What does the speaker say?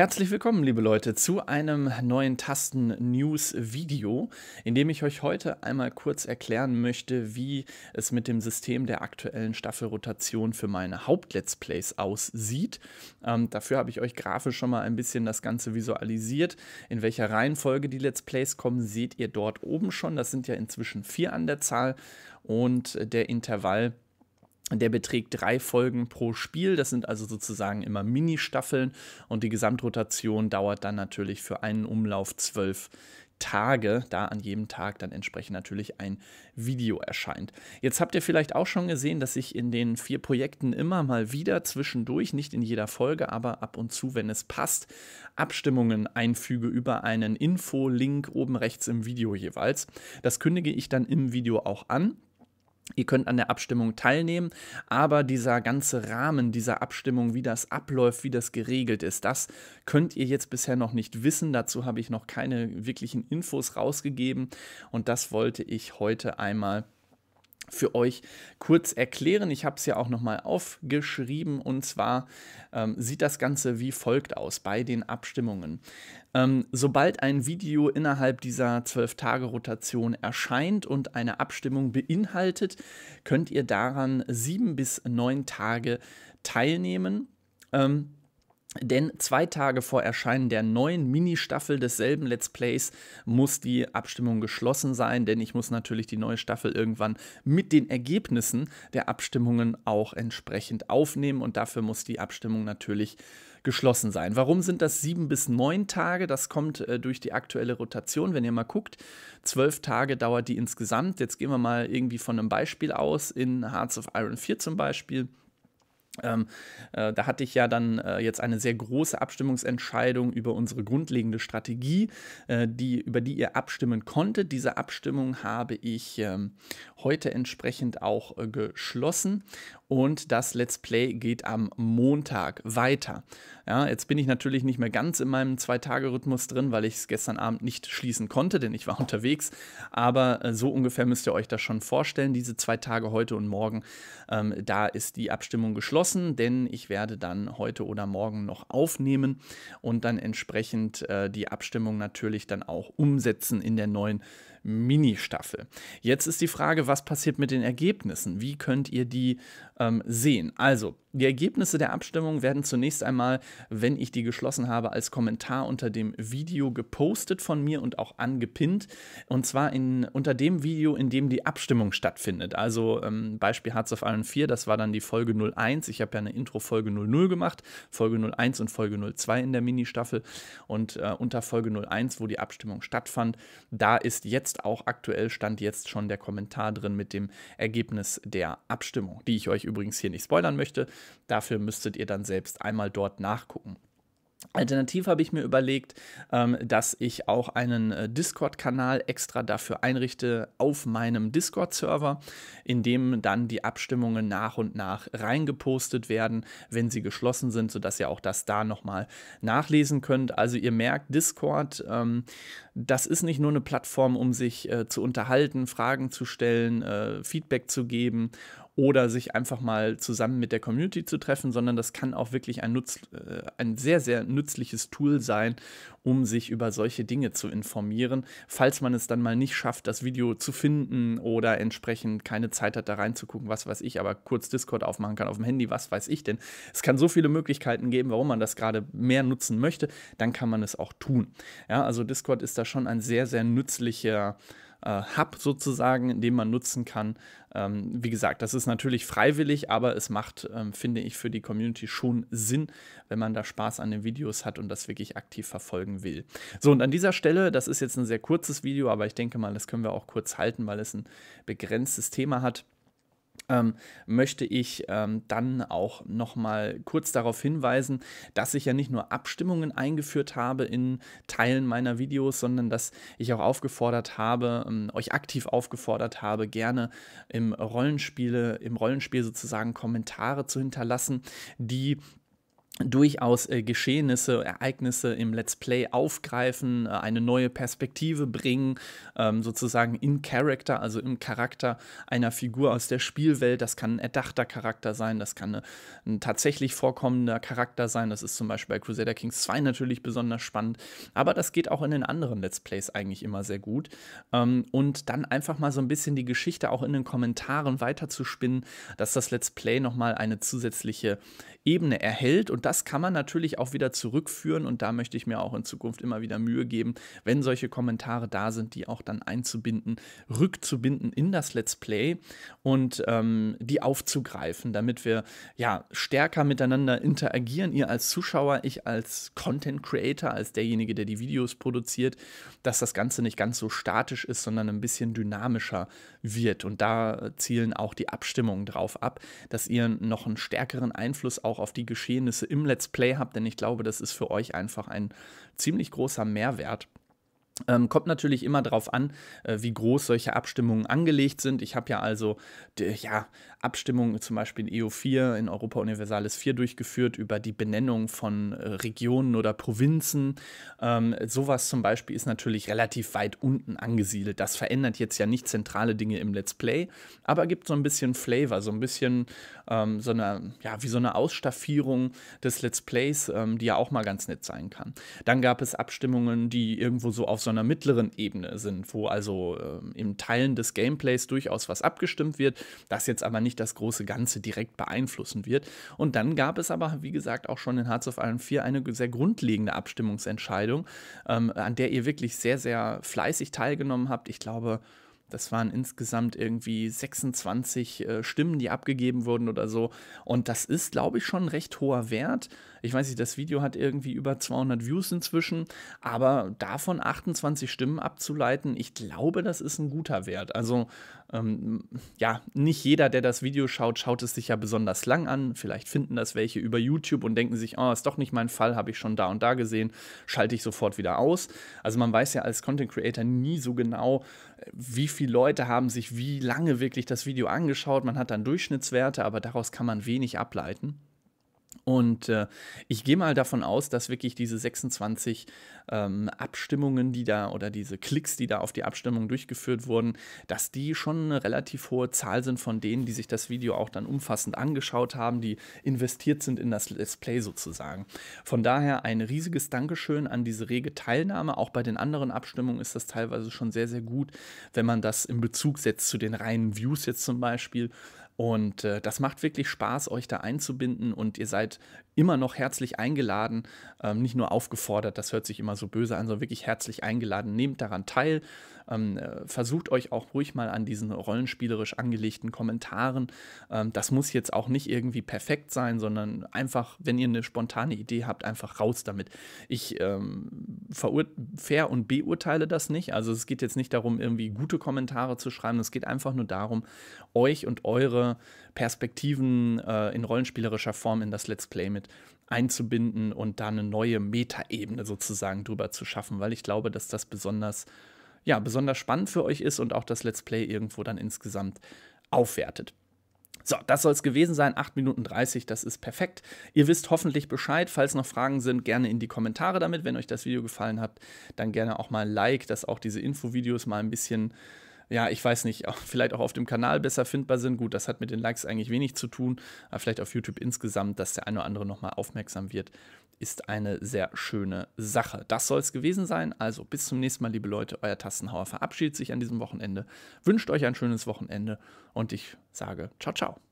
Herzlich willkommen, liebe Leute, zu einem neuen Tasten-News-Video, in dem ich euch heute einmal kurz erklären möchte, wie es mit dem System der aktuellen Staffelrotation für meine Haupt-Let's Plays aussieht. Ähm, dafür habe ich euch grafisch schon mal ein bisschen das Ganze visualisiert. In welcher Reihenfolge die Let's Plays kommen, seht ihr dort oben schon. Das sind ja inzwischen vier an der Zahl und der Intervall der beträgt drei Folgen pro Spiel. Das sind also sozusagen immer Mini-Staffeln und die Gesamtrotation dauert dann natürlich für einen Umlauf zwölf Tage, da an jedem Tag dann entsprechend natürlich ein Video erscheint. Jetzt habt ihr vielleicht auch schon gesehen, dass ich in den vier Projekten immer mal wieder zwischendurch, nicht in jeder Folge, aber ab und zu, wenn es passt, Abstimmungen einfüge über einen Info-Link oben rechts im Video jeweils. Das kündige ich dann im Video auch an. Ihr könnt an der Abstimmung teilnehmen, aber dieser ganze Rahmen dieser Abstimmung, wie das abläuft, wie das geregelt ist, das könnt ihr jetzt bisher noch nicht wissen. Dazu habe ich noch keine wirklichen Infos rausgegeben und das wollte ich heute einmal für euch kurz erklären. Ich habe es ja auch nochmal aufgeschrieben und zwar ähm, sieht das Ganze wie folgt aus bei den Abstimmungen. Ähm, sobald ein Video innerhalb dieser 12-Tage-Rotation erscheint und eine Abstimmung beinhaltet, könnt ihr daran sieben bis neun Tage teilnehmen. Ähm, denn zwei Tage vor Erscheinen der neuen Mini-Staffel desselben Let's Plays muss die Abstimmung geschlossen sein, denn ich muss natürlich die neue Staffel irgendwann mit den Ergebnissen der Abstimmungen auch entsprechend aufnehmen und dafür muss die Abstimmung natürlich geschlossen sein. Warum sind das sieben bis neun Tage? Das kommt äh, durch die aktuelle Rotation, wenn ihr mal guckt. Zwölf Tage dauert die insgesamt. Jetzt gehen wir mal irgendwie von einem Beispiel aus, in Hearts of Iron 4 zum Beispiel ähm, äh, da hatte ich ja dann äh, jetzt eine sehr große Abstimmungsentscheidung über unsere grundlegende Strategie, äh, die, über die ihr abstimmen konntet. Diese Abstimmung habe ich ähm, heute entsprechend auch äh, geschlossen und das Let's Play geht am Montag weiter. Ja, jetzt bin ich natürlich nicht mehr ganz in meinem Zwei-Tage-Rhythmus drin, weil ich es gestern Abend nicht schließen konnte, denn ich war unterwegs. Aber äh, so ungefähr müsst ihr euch das schon vorstellen, diese zwei Tage heute und morgen. Ähm, da ist die Abstimmung geschlossen, denn ich werde dann heute oder morgen noch aufnehmen und dann entsprechend äh, die Abstimmung natürlich dann auch umsetzen in der neuen äh, Mini-Staffel. Jetzt ist die Frage, was passiert mit den Ergebnissen? Wie könnt ihr die ähm, sehen? Also, die Ergebnisse der Abstimmung werden zunächst einmal, wenn ich die geschlossen habe, als Kommentar unter dem Video gepostet von mir und auch angepinnt. Und zwar in, unter dem Video, in dem die Abstimmung stattfindet. Also ähm, Beispiel Hearts of Iron 4, das war dann die Folge 01. Ich habe ja eine Intro-Folge 00 gemacht, Folge 01 und Folge 02 in der Mini-Staffel. Und äh, unter Folge 01, wo die Abstimmung stattfand, da ist jetzt jetzt auch aktuell stand jetzt schon der Kommentar drin mit dem Ergebnis der Abstimmung, die ich euch übrigens hier nicht spoilern möchte. Dafür müsstet ihr dann selbst einmal dort nachgucken. Alternativ habe ich mir überlegt, ähm, dass ich auch einen äh, Discord-Kanal extra dafür einrichte auf meinem Discord-Server, in dem dann die Abstimmungen nach und nach reingepostet werden, wenn sie geschlossen sind, sodass ihr auch das da nochmal nachlesen könnt. Also ihr merkt, Discord, ähm, das ist nicht nur eine Plattform, um sich äh, zu unterhalten, Fragen zu stellen, äh, Feedback zu geben oder sich einfach mal zusammen mit der Community zu treffen, sondern das kann auch wirklich ein, nutz, äh, ein sehr, sehr nützliches Tool sein, um sich über solche Dinge zu informieren, falls man es dann mal nicht schafft, das Video zu finden oder entsprechend keine Zeit hat, da reinzugucken, was weiß ich, aber kurz Discord aufmachen kann auf dem Handy, was weiß ich denn. Es kann so viele Möglichkeiten geben, warum man das gerade mehr nutzen möchte, dann kann man es auch tun. Ja, also Discord ist da schon ein sehr, sehr nützlicher äh, Hub sozusagen, den man nutzen kann. Ähm, wie gesagt, das ist natürlich freiwillig, aber es macht, ähm, finde ich, für die Community schon Sinn, wenn man da Spaß an den Videos hat und das wirklich aktiv verfolgen will. So, und an dieser Stelle, das ist jetzt ein sehr kurzes Video, aber ich denke mal, das können wir auch kurz halten, weil es ein begrenztes Thema hat ähm, möchte ich ähm, dann auch nochmal kurz darauf hinweisen, dass ich ja nicht nur Abstimmungen eingeführt habe in Teilen meiner Videos, sondern dass ich auch aufgefordert habe, ähm, euch aktiv aufgefordert habe, gerne im Rollenspiele, im Rollenspiel sozusagen Kommentare zu hinterlassen, die durchaus äh, Geschehnisse, Ereignisse im Let's Play aufgreifen, äh, eine neue Perspektive bringen, ähm, sozusagen in Character, also im Charakter einer Figur aus der Spielwelt. Das kann ein erdachter Charakter sein, das kann eine, äh, ein tatsächlich vorkommender Charakter sein. Das ist zum Beispiel bei Crusader Kings 2 natürlich besonders spannend, aber das geht auch in den anderen Let's Plays eigentlich immer sehr gut. Ähm, und dann einfach mal so ein bisschen die Geschichte auch in den Kommentaren weiterzuspinnen, dass das Let's Play nochmal eine zusätzliche Ebene erhält und und das kann man natürlich auch wieder zurückführen und da möchte ich mir auch in Zukunft immer wieder Mühe geben, wenn solche Kommentare da sind, die auch dann einzubinden, rückzubinden in das Let's Play und ähm, die aufzugreifen, damit wir ja stärker miteinander interagieren, ihr als Zuschauer, ich als Content Creator, als derjenige, der die Videos produziert, dass das Ganze nicht ganz so statisch ist, sondern ein bisschen dynamischer wird. Und da zielen auch die Abstimmungen drauf ab, dass ihr noch einen stärkeren Einfluss auch auf die Geschehnisse im Let's Play habt, denn ich glaube, das ist für euch einfach ein ziemlich großer Mehrwert. Ähm, kommt natürlich immer darauf an, äh, wie groß solche Abstimmungen angelegt sind. Ich habe ja also die, ja, Abstimmungen zum Beispiel in EU4, in Europa Universalis 4 durchgeführt über die Benennung von äh, Regionen oder Provinzen. Ähm, sowas zum Beispiel ist natürlich relativ weit unten angesiedelt. Das verändert jetzt ja nicht zentrale Dinge im Let's Play, aber gibt so ein bisschen Flavor, so ein bisschen ähm, so eine, ja, wie so eine Ausstaffierung des Let's Plays, ähm, die ja auch mal ganz nett sein kann. Dann gab es Abstimmungen, die irgendwo so auf so einer mittleren Ebene sind, wo also ähm, im Teilen des Gameplays durchaus was abgestimmt wird, das jetzt aber nicht das große Ganze direkt beeinflussen wird. Und dann gab es aber, wie gesagt, auch schon in Hearts of Iron 4 eine sehr grundlegende Abstimmungsentscheidung, ähm, an der ihr wirklich sehr, sehr fleißig teilgenommen habt. Ich glaube, das waren insgesamt irgendwie 26 äh, Stimmen, die abgegeben wurden oder so. Und das ist, glaube ich, schon ein recht hoher Wert. Ich weiß nicht, das Video hat irgendwie über 200 Views inzwischen, aber davon 28 Stimmen abzuleiten, ich glaube, das ist ein guter Wert. Also ähm, ja, nicht jeder, der das Video schaut, schaut es sich ja besonders lang an. Vielleicht finden das welche über YouTube und denken sich, oh, ist doch nicht mein Fall, habe ich schon da und da gesehen, schalte ich sofort wieder aus. Also man weiß ja als Content Creator nie so genau, wie viele Leute haben sich wie lange wirklich das Video angeschaut. Man hat dann Durchschnittswerte, aber daraus kann man wenig ableiten. Und äh, ich gehe mal davon aus, dass wirklich diese 26 ähm, Abstimmungen, die da oder diese Klicks, die da auf die Abstimmung durchgeführt wurden, dass die schon eine relativ hohe Zahl sind von denen, die sich das Video auch dann umfassend angeschaut haben, die investiert sind in das Let's Play sozusagen. Von daher ein riesiges Dankeschön an diese rege Teilnahme. Auch bei den anderen Abstimmungen ist das teilweise schon sehr, sehr gut, wenn man das in Bezug setzt zu den reinen Views jetzt zum Beispiel. Und äh, das macht wirklich Spaß, euch da einzubinden und ihr seid immer noch herzlich eingeladen, ähm, nicht nur aufgefordert, das hört sich immer so böse an, sondern wirklich herzlich eingeladen. Nehmt daran teil, ähm, äh, versucht euch auch ruhig mal an diesen rollenspielerisch angelegten Kommentaren. Ähm, das muss jetzt auch nicht irgendwie perfekt sein, sondern einfach, wenn ihr eine spontane Idee habt, einfach raus damit. Ich ähm, fair und beurteile das nicht. Also es geht jetzt nicht darum, irgendwie gute Kommentare zu schreiben, es geht einfach nur darum, euch und eure Perspektiven äh, in rollenspielerischer Form in das Let's Play mit einzubinden und da eine neue Metaebene sozusagen drüber zu schaffen, weil ich glaube, dass das besonders, ja, besonders spannend für euch ist und auch das Let's Play irgendwo dann insgesamt aufwertet. So, das soll es gewesen sein. 8 Minuten 30, das ist perfekt. Ihr wisst hoffentlich Bescheid. Falls noch Fragen sind, gerne in die Kommentare damit. Wenn euch das Video gefallen hat, dann gerne auch mal ein Like, dass auch diese Infovideos mal ein bisschen ja, ich weiß nicht, auch, vielleicht auch auf dem Kanal besser findbar sind. Gut, das hat mit den Likes eigentlich wenig zu tun, aber vielleicht auf YouTube insgesamt, dass der eine oder andere nochmal aufmerksam wird, ist eine sehr schöne Sache. Das soll es gewesen sein. Also bis zum nächsten Mal, liebe Leute. Euer Tastenhauer verabschiedet sich an diesem Wochenende, wünscht euch ein schönes Wochenende und ich sage ciao, ciao.